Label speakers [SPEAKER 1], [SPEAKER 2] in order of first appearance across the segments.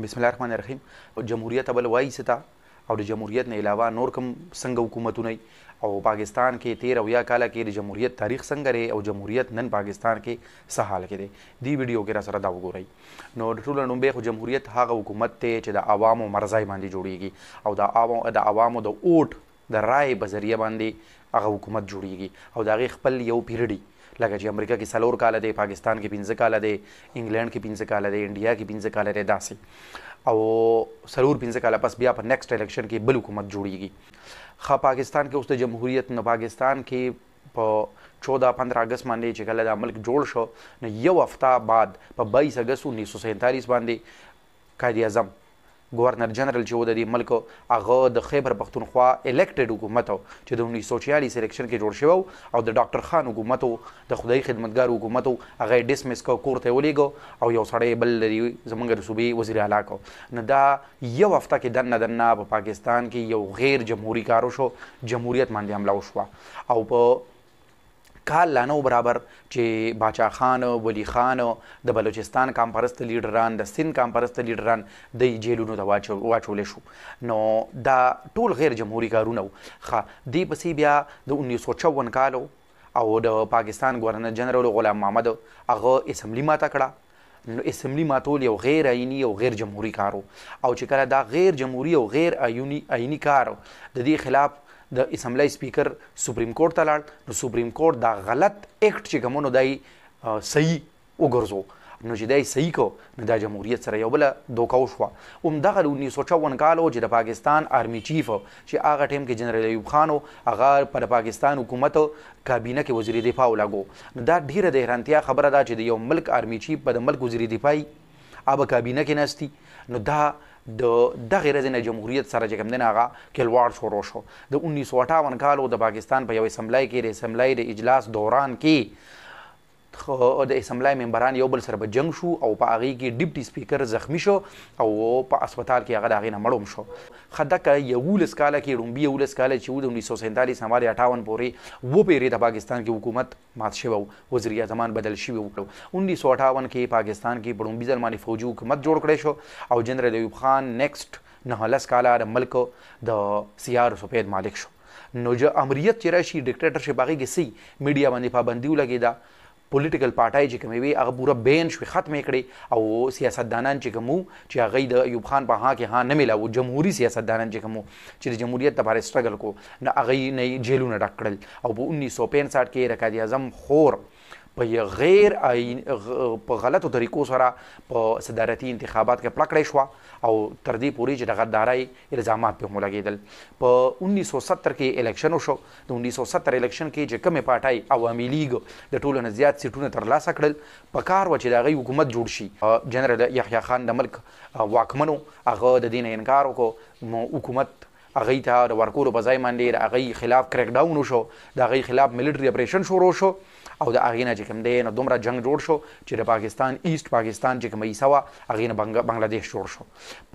[SPEAKER 1] بسم الله الرحمن الرحیم جمهوریت بل وایي ستا او د جمهوریت نه علاوه نور کوم څنګه حکومتونه او پاکستان کې 13 اویا کال کې د جمهوریت تاریخ څنګه لري او جمهوریت نن پاکستان کې څه حال کې دی دی ویډیو کې را سره دا وګورئ نو د ټولو نومبه خو جمهوریت هغه حکومت ته چې د عوامو مرزای باندې جوړیږي او د عوامو د عوامو د اوټ د رائے بذریعہ باندې هغه حکومت جوړیږي او دا غي خپل یو پیریډي لکه چې امریکا کې سلور کال دی پاکستان کې 15 کال دی انګلند کې 15 کال دی انډیا کې 15 کال دی داسې او سلور 15 کال پس بیا په نیکسټ الیکشن کې بل حکومت جوړیږي خا پاکستان کې اوس د جمهوریت نه پاکستان کې په 14 15 اگست باندې چې کله دا ملک جوړ شو نو یو هفته بعد په 22 اگست 1947 باندې قائد اعظم گورنر جنرال چې و د دې ملک هغه د خیبر پختونخوا الیکټډ حکومت چې د 1946 الیکشن کې جوړ شو او د ډاکټر خان حکومت د خدای خدمتګار حکومت هغه ډیسمس کو کور ته ولېګو او یو سړی بل لري زمونږ صوبې وزیر اعلی کو نه دا یو هفته کې دنه دنه په پاکستان کې یو غیر جمهوریت کارو شو جمهوریت باندې حمله وشو او په کال لانو برابر چې باچا خان ولی خان د بلوچستان کامپرست لیډران د سند کامپرست لیډران د جیلونو د واچول شو نو دا ټول غیر جمهوریت کارونه خا دی پسې بیا د 1954 کالو او د پاکستان گورنر جنرال غلام محمد هغه اسمبلی ماته کړه نو اسمبلی ماتول یو غیر عینی او غیر جمهوریت کارو او چې کله دا غیر جمهوریت او غیر عینی عینی کار د دې خلاف د اسمبلی سپیکر سپریم کورټ ته لاړ نو سپریم کورټ دا غلط اکټ چې کومونو دای صحیح وګرځو نو چې دای صحیح کو نو د جمهوریت سره یو بل دوکاو شو اوم دغه 1954 کال او چې د پاکستان آرمی چیف چې هغه ټیم کې جنرال ایوب خان او هغه پر پاکستان حکومت کابینه کې وزیر دفاع ولاګو نو دا ډیره د هرانتیا خبره ده چې د یو ملک آرمی چیف په د ملک وزیر دفاعي اب کابینه کې نستی نو دا د دغه رزنه جمهوریت سره چې کوم دین هغه کلوار شروع شو د 1958 کال د پاکستان په یو اسمبلی کې د اسمبلی د اجلاس دوران کې د اسمبلی ممبران یو بل سره به جنگ شو او په هغه کې ډیپټي سپیکر زخمی شو او په هسپتال کې هغه د هغې نه مړوم شو خدک یولس کاله کې ړومبي یولس کاله چې و د انیس سو سینتالیس همارې اټاون پورې وپیرې د پاکستان کې حکومت مات شوی و وزیر زمان بدل شوي و انیس سو اټاون کې پاکستان کې په ړومبي ځل باندې فوجي حکومت جوړ کړی شو او جنرال ایوب خان نیکسټ نه لس کاله د ملک د سیار سپید مالک شو نو چې امریت چې راشي ډیکټیټرشپ هغه کې سي میډیا باندې پابندي ولګیدا پولیټیکل پارټای چې کوم وی هغه پورا بین شوي ختم کړي او سیاستدانان چې کوم چې هغه د ایوب خان په ها کې ها نه ملاو جمهوریت سیاستدانان چې کوم چې د جمهوریت لپاره سټرګل کو نه هغه نه جیلونه ډکړل او په 1965 کې رکاد اعظم خور په غیر آئین په غلطو طریقو سره په صدارتي انتخابات کې پلکړې شو او تر دې پورې چې دغه دارای الزامات په ملګېدل په 1970 کې الیکشن وشو د 1970 الیکشن کې چې کومه پټای عوامي لیگ د ټولو نه زیات سیټونه ترلاسه کړل په کار و چې دغه حکومت جوړ شي جنرال یحیی خان د ملک واکمنو هغه د دین انکار وکړ حکومت اغه ته د ورکولو په ځای باندې د اغه خلاف کریک ډاون وشو د اغه خلاف ملټری اپریشن شروع شو او د اغه نه چې کوم دی نو دومره جنگ جوړ شو چې د پاکستان ایست پاکستان چې کوم ایسوا اغه نه بنگلاديش جوړ شو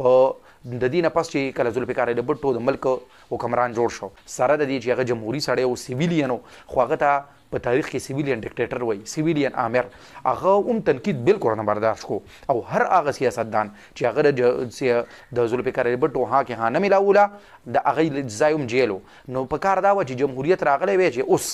[SPEAKER 1] په د دینه پس چې کله ذوالفقار د بټو د ملک حکمران جوړ شو سره د دې چې هغه جمهوریت سړی او سیویلینو خو هغه ته په تاریخ کې سیویلین ډیکټیټر وای سیویلین امیر هغه هم تنقید بالکل نه برداشت کو او هر هغه سیاستدان چې هغه د ذوالفقار علی بټو ها کې هانه ملاوله د هغه ځایوم جیلو نو په کار دا و چې جمهوریت راغلی وی چې اوس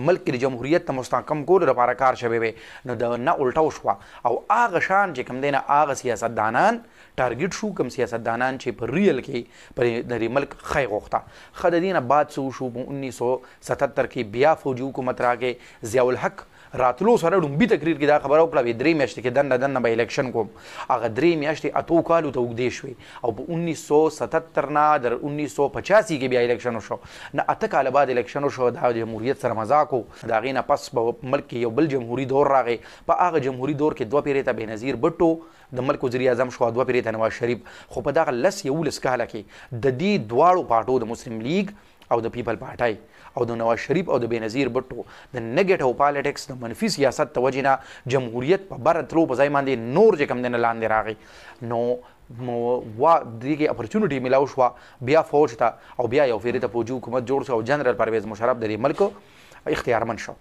[SPEAKER 1] ملک کې د جمهوریت ته مستحکم کول لپاره کار شوی وي نو د نه الټاو شو او هغه شان چې کوم دینه هغه سیاستدانان ټارګټ شو کوم سیاستدانان چې په ریل کې پر د ملک خی غوښته خدای دینه بعد سو شو په 1977 کې بیا فوجي حکومت راګه ضیاء الحق راتلو سره ډومبي تقریر کې دا خبره وکړه وې درې میاشتې کې دنه دنه به الیکشن کوم هغه درې میاشتې اتو کالو ته وګدې شوې او په 1977 نه در 1985 کې بیا الیکشن شو نه اته کال بعد الیکشن شو د جمهوریت سره مذاق وو دا غي نه پس په ملک کې یو بل جمهوریت دور راغی په هغه جمهوریت دور کې دوه پیری ته بنظیر بټو د ملک وزیر اعظم شو دوه پیری ته نواز شریف خو په دغه لس یو لس کاله کې د دې دواړو پاټو د مسلم لیگ او د پیپل پارټای او د نواز شریف او د بنظیر بټو د نیگیټیو پالیټکس د منفي سیاست توجینا جمهوریت په بر تلو په ځای باندې نور چې کم دنه لاندې راغی نو وا دغه اپورتونټی ملاو شو بیا فوج ته او بیا یو فیرته پوجو حکومت جوړ شو او جنرال پرویز مشرف د ملک اختیارمن شو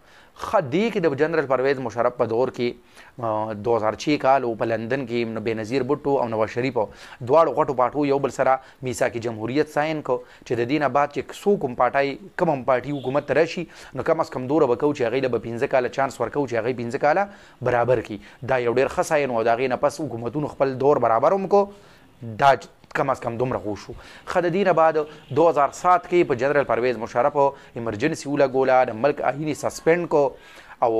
[SPEAKER 1] خدي کې د جنرال پرویز مشرف په دور کې 2006 کال او په لندن کې نو بنظیر بوټو او نواز شریف دواړو غټو پاټو یو بل سره میسا کې جمهوریت ساين کو چې د دینه بعد چې څو کوم پاټای کوم پارټي حکومت راشي نو کم از کم دوره وکاو چې هغه د 15 کال چانس ورکاو چې هغه 15 کال برابر کی دا یو ډیر خصاین او دا غي نه پس حکومتونو خپل دور برابر هم کو دا کم از کم دومره خو شو خه د دینه بعد 2007 کې په جنرال پرویز مشرف ایمرجنسي ولګوله د ملک آهینی سسپند کو او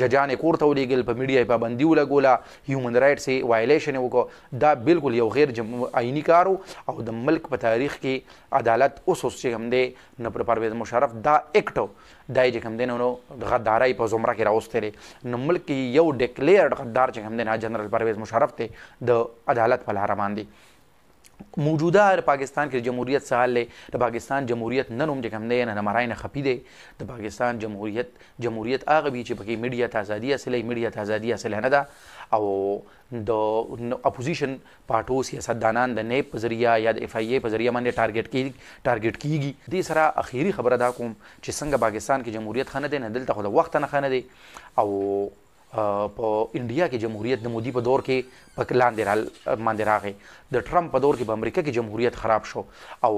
[SPEAKER 1] ججان کور ته ولېګل په میډیا پابندي ولګوله هیومن رائټس وایلیشن وکړو دا بالکل یو غیر آینی کارو او د ملک په تاریخ کې عدالت اوس اوس چې هم دی نه پر پرویز مشرف دا اکټ دای چې هم دی نو غدارای په زمره کې راوستره نو ملک یو ډیکلیئرډ غدار چې هم دی نه جنرال پرویز مشرف ته د عدالت په لار باندې موجوده د پاکستان کې جمهوریت سال لې د پاکستان جمهوریت نن هم چې کوم دی نه مرای نه خپې دی د پاکستان جمهوریت جمهوریت هغه وی چې پکې میډیا ته ازادي اصلي میډیا ته ازادي اصله نه ده او د اپوزیشن پارټو سیاستدانان د نیب په ذریعہ یا د اف ای ای په ذریعہ باندې ټارګټ کی ټارګټ کیږي دې سره اخیری خبره دا کوم چې څنګه پاکستان کې جمهوریت خنه دی نه دلته خو د وخت نه خنه دی او په انډیا کې جمهوریت د مودي په دور کې په لاندې رال باندې راغی د ټرمپ په دور کې په امریکا کې جمهوریت خراب شو او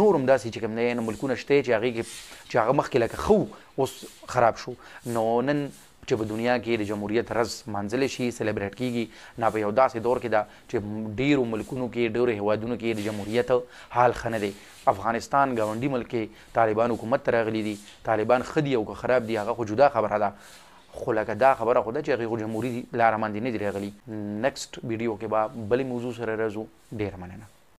[SPEAKER 1] نورم داسې چې کوم نه ملکونه شته چې هغه کې چې هغه مخکې لکه خو اوس خراب شو نو نن چې په دنیا کې د جمهوریت رز منځل شي سلیبریټ کیږي نه په یو داسې دور کې دا چې ډیرو ملکونو کې ډیرو هوادونو کې د جمهوریت حال خنه دی افغانستان غونډي ملک کې طالبان حکومت ترغلي دي طالبان خدي او خراب دي هغه خو جدا خبره ده خو لکه دا خبره خو ده چې هغې خو جمهوري لاره باندې نه دي راغلي نیکسټ ویډیو کې به بلې موضوع سره راځو ډېره مننه